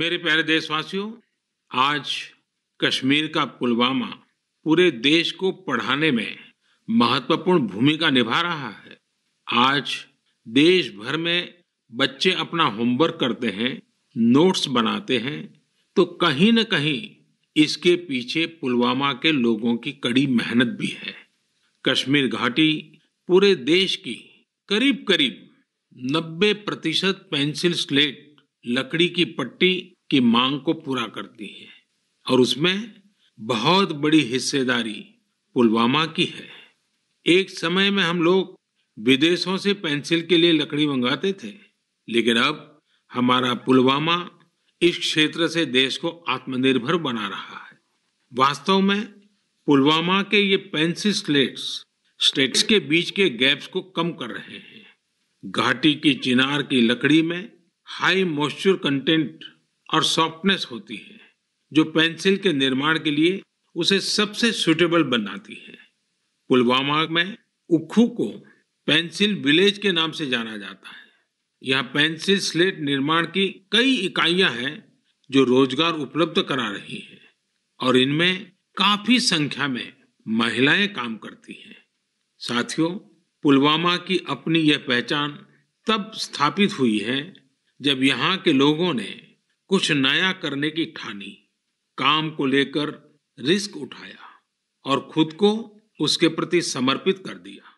मेरे प्यारे देशवासियों आज कश्मीर का पुलवामा पूरे देश को पढ़ाने में महत्वपूर्ण भूमिका निभा रहा है आज देश भर में बच्चे अपना होमवर्क करते हैं नोट्स बनाते हैं तो कहीं न कहीं इसके पीछे पुलवामा के लोगों की कड़ी मेहनत भी है कश्मीर घाटी पूरे देश की करीब करीब 90 प्रतिशत पेंसिल स्लेट लकड़ी की पट्टी की मांग को पूरा करती है और उसमें बहुत बड़ी हिस्सेदारी पुलवामा की है एक समय में हम लोग विदेशों से पेंसिल के लिए लकड़ी मंगाते थे लेकिन अब हमारा पुलवामा इस क्षेत्र से देश को आत्मनिर्भर बना रहा है वास्तव में पुलवामा के ये पेंसिल स्लेट्स स्टेट्स के बीच के गैप्स को कम कर रहे हैं घाटी की चिनार की लकड़ी में हाई मॉइस्चर कंटेंट और सॉफ्टनेस होती है जो पेंसिल के निर्माण के लिए उसे सबसे सुटेबल बनाती है पुलवामा में उखू को पेंसिल विलेज के नाम से जाना जाता है यहाँ पेंसिल स्लेट निर्माण की कई इकाइयां हैं जो रोजगार उपलब्ध करा रही है और इनमें काफी संख्या में महिलाएं काम करती हैं साथियों पुलवामा की अपनी यह पहचान तब स्थापित हुई है जब यहाँ के लोगों ने कुछ नया करने की ठानी काम को लेकर रिस्क उठाया और खुद को उसके प्रति समर्पित कर दिया